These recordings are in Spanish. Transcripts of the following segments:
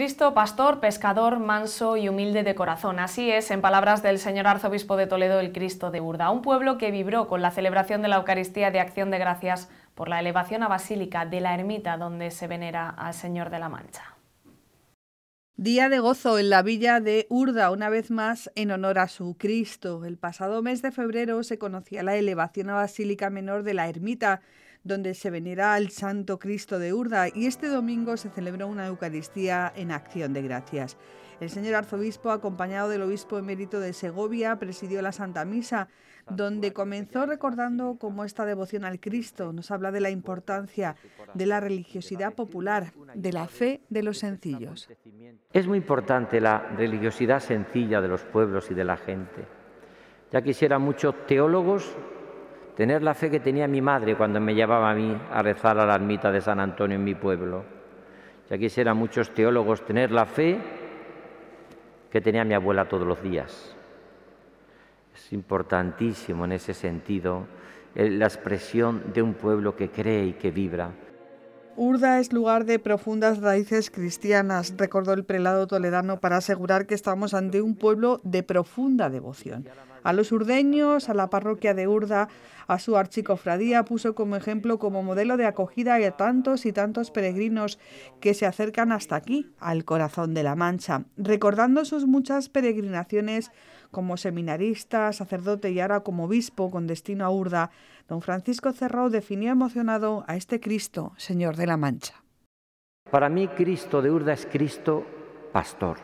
Cristo, pastor, pescador, manso y humilde de corazón. Así es, en palabras del señor arzobispo de Toledo, el Cristo de Urda, un pueblo que vibró con la celebración de la Eucaristía de Acción de Gracias por la elevación a basílica de la ermita donde se venera al Señor de la Mancha. Día de gozo en la villa de Urda, una vez más en honor a su Cristo. El pasado mes de febrero se conocía la elevación a Basílica Menor de la Ermita, donde se venera al Santo Cristo de Urda y este domingo se celebró una Eucaristía en acción de gracias. El señor arzobispo, acompañado del obispo emérito de Segovia, presidió la Santa Misa, donde comenzó recordando cómo esta devoción al Cristo nos habla de la importancia de la religiosidad popular, de la fe de los sencillos. Es muy importante la religiosidad sencilla de los pueblos y de la gente. Ya quisiera muchos teólogos tener la fe que tenía mi madre cuando me llevaba a mí a rezar a la ermita de San Antonio en mi pueblo. Ya quisiera muchos teólogos tener la fe que tenía mi abuela todos los días. Es importantísimo en ese sentido eh, la expresión de un pueblo que cree y que vibra. Urda es lugar de profundas raíces cristianas, recordó el prelado toledano para asegurar que estamos ante un pueblo de profunda devoción. A los urdeños, a la parroquia de Urda, a su archicofradía, puso como ejemplo, como modelo de acogida a tantos y tantos peregrinos que se acercan hasta aquí, al corazón de la Mancha, recordando sus muchas peregrinaciones como seminarista, sacerdote y ahora como obispo con destino a Urda, don Francisco Cerrao definió emocionado a este Cristo, Señor de la Mancha. Para mí Cristo de Urda es Cristo pastor.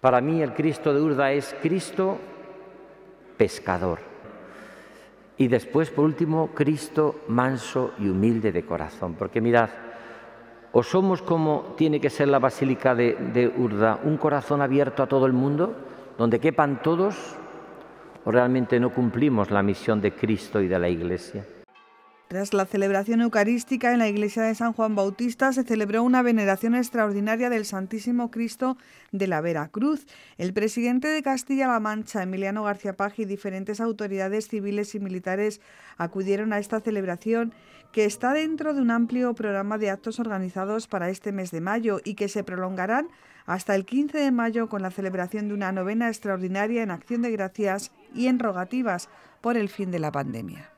Para mí el Cristo de Urda es Cristo pescador. Y después, por último, Cristo manso y humilde de corazón. Porque mirad, o somos como tiene que ser la Basílica de, de Urda, un corazón abierto a todo el mundo, donde quepan todos, o realmente no cumplimos la misión de Cristo y de la Iglesia. Tras la celebración eucarística en la iglesia de San Juan Bautista se celebró una veneración extraordinaria del Santísimo Cristo de la Vera Cruz. El presidente de Castilla-La Mancha, Emiliano García Paje, y diferentes autoridades civiles y militares acudieron a esta celebración que está dentro de un amplio programa de actos organizados para este mes de mayo y que se prolongarán hasta el 15 de mayo con la celebración de una novena extraordinaria en acción de gracias y en rogativas por el fin de la pandemia.